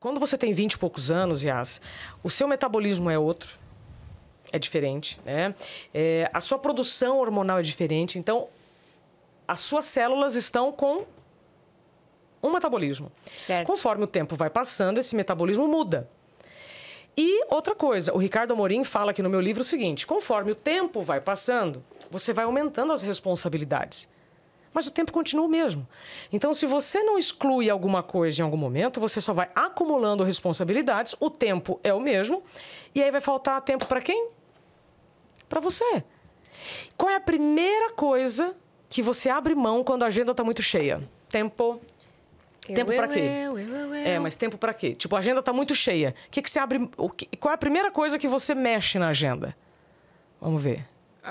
Quando você tem 20 e poucos anos, Yas, o seu metabolismo é outro, é diferente, né? É, a sua produção hormonal é diferente, então as suas células estão com um metabolismo. Certo. Conforme o tempo vai passando, esse metabolismo muda. E outra coisa, o Ricardo Amorim fala aqui no meu livro o seguinte: conforme o tempo vai passando, você vai aumentando as responsabilidades mas o tempo continua o mesmo. Então, se você não exclui alguma coisa em algum momento, você só vai acumulando responsabilidades, o tempo é o mesmo, e aí vai faltar tempo para quem? Para você. Qual é a primeira coisa que você abre mão quando a agenda está muito cheia? Tempo. Eu, tempo para quê? Eu, eu, é, mas tempo para quê? Tipo, a agenda está muito cheia. O que, que você abre? O que, qual é a primeira coisa que você mexe na agenda? Vamos ver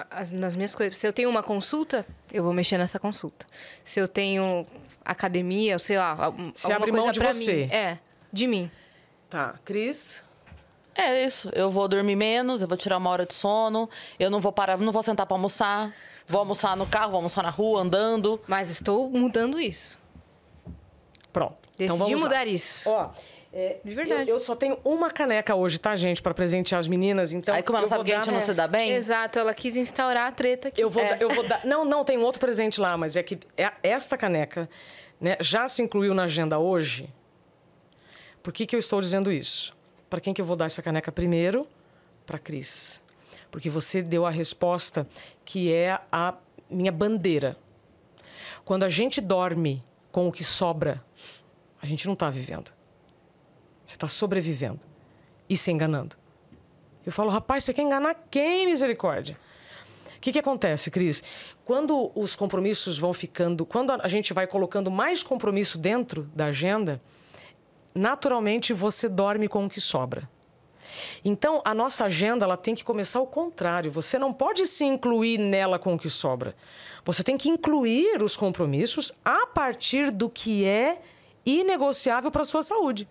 as, nas minhas coisas. Se eu tenho uma consulta, eu vou mexer nessa consulta. Se eu tenho academia, sei lá, se abre mão de você. Mim, é, de mim. Tá, Cris. É isso. Eu vou dormir menos, eu vou tirar uma hora de sono, eu não vou parar, não vou sentar para almoçar, vou almoçar no carro, vou almoçar na rua, andando. Mas estou mudando isso. Pronto. Então Decidi então vamos mudar lá. isso. Ó, é, de verdade. Eu, eu, só tenho uma caneca hoje, tá, gente? para presentear as meninas. Então, Aí, como ela sabe que a gente não se dá bem? Exato, ela quis instaurar a treta aqui. Eu vou, é. dar, eu vou dar. Não, não, tem outro presente lá, mas é que é esta caneca né, já se incluiu na agenda hoje. Por que, que eu estou dizendo isso? Para quem que eu vou dar essa caneca primeiro? Para Cris. Porque você deu a resposta que é a minha bandeira. Quando a gente dorme com o que sobra, a gente não está vivendo. Você está sobrevivendo e se enganando. Eu falo, rapaz, você quer enganar quem, misericórdia? O que, que acontece, Cris? Quando os compromissos vão ficando, quando a gente vai colocando mais compromisso dentro da agenda, naturalmente você dorme com o que sobra. Então, a nossa agenda ela tem que começar ao contrário. Você não pode se incluir nela com o que sobra. Você tem que incluir os compromissos a partir do que é inegociável para a sua saúde.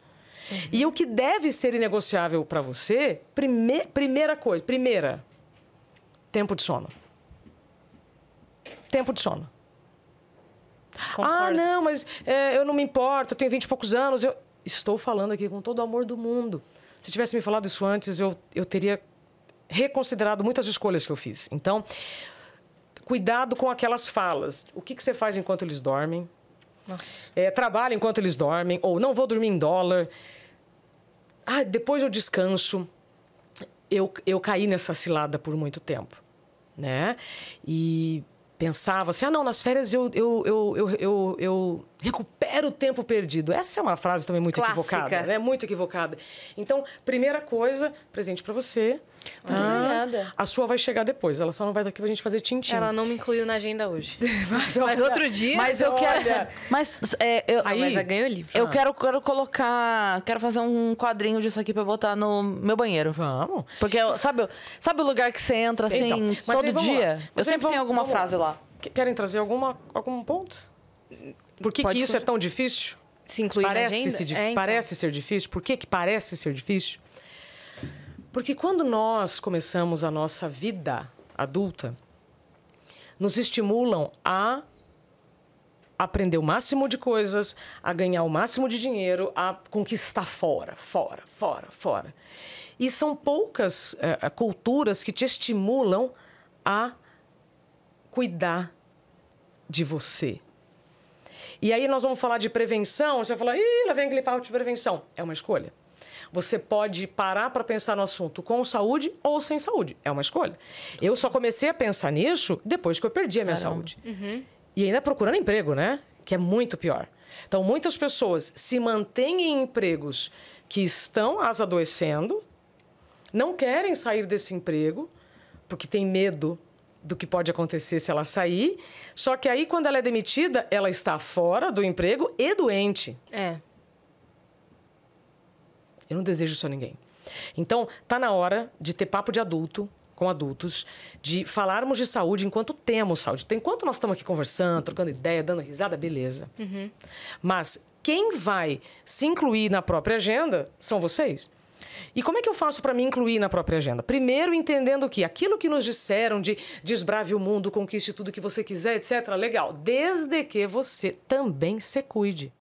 Uhum. E o que deve ser negociável para você, prime, primeira coisa, primeira, tempo de sono. Tempo de sono. Concordo. Ah, não, mas é, eu não me importo, eu tenho vinte e poucos anos. Eu... Estou falando aqui com todo o amor do mundo. Se tivesse me falado isso antes, eu, eu teria reconsiderado muitas escolhas que eu fiz. Então, cuidado com aquelas falas. O que, que você faz enquanto eles dormem? É, trabalho enquanto eles dormem, ou não vou dormir em dólar. Ah, depois eu descanso. Eu, eu caí nessa cilada por muito tempo, né? E pensava assim, ah, não, nas férias eu, eu, eu, eu, eu, eu recupero era o tempo perdido. Essa é uma frase também muito Clássica. equivocada, né? Muito equivocada. Então, primeira coisa, presente para você. Ah, obrigada. A sua vai chegar depois, ela só não vai estar aqui pra gente fazer tintim. Ela não me incluiu na agenda hoje. mas, mas outro dia. Mas eu quero. Mas é, eu. Aí, mas eu ganho o livro. Eu ah. quero, quero colocar. Quero fazer um quadrinho disso aqui pra botar no meu banheiro. Vamos. Porque, sabe, sabe o lugar que você entra assim, então, todo dia? Lá. Eu sempre, sempre vamos, tenho alguma frase lá. lá. Querem trazer alguma, algum ponto? Por que, que isso é tão difícil? Se incluir parece se, é, então. Parece ser difícil? Por que, que parece ser difícil? Porque quando nós começamos a nossa vida adulta, nos estimulam a aprender o máximo de coisas, a ganhar o máximo de dinheiro, a conquistar fora, fora, fora, fora. E são poucas eh, eh, culturas que te estimulam a cuidar de você, e aí nós vamos falar de prevenção, você vai falar, ih, lá vem aquele papo de prevenção. É uma escolha. Você pode parar para pensar no assunto com saúde ou sem saúde. É uma escolha. Eu só comecei a pensar nisso depois que eu perdi a minha Caramba. saúde. Uhum. E ainda procurando emprego, né? Que é muito pior. Então, muitas pessoas se mantêm em empregos que estão as adoecendo, não querem sair desse emprego porque tem medo do que pode acontecer se ela sair. Só que aí, quando ela é demitida, ela está fora do emprego e doente. É. Eu não desejo isso a ninguém. Então, tá na hora de ter papo de adulto com adultos, de falarmos de saúde enquanto temos saúde. Então, enquanto nós estamos aqui conversando, trocando ideia, dando risada, beleza. Uhum. Mas quem vai se incluir na própria agenda são vocês. E como é que eu faço para me incluir na própria agenda? Primeiro, entendendo que aquilo que nos disseram de desbrave o mundo, conquiste tudo que você quiser, etc., legal, desde que você também se cuide.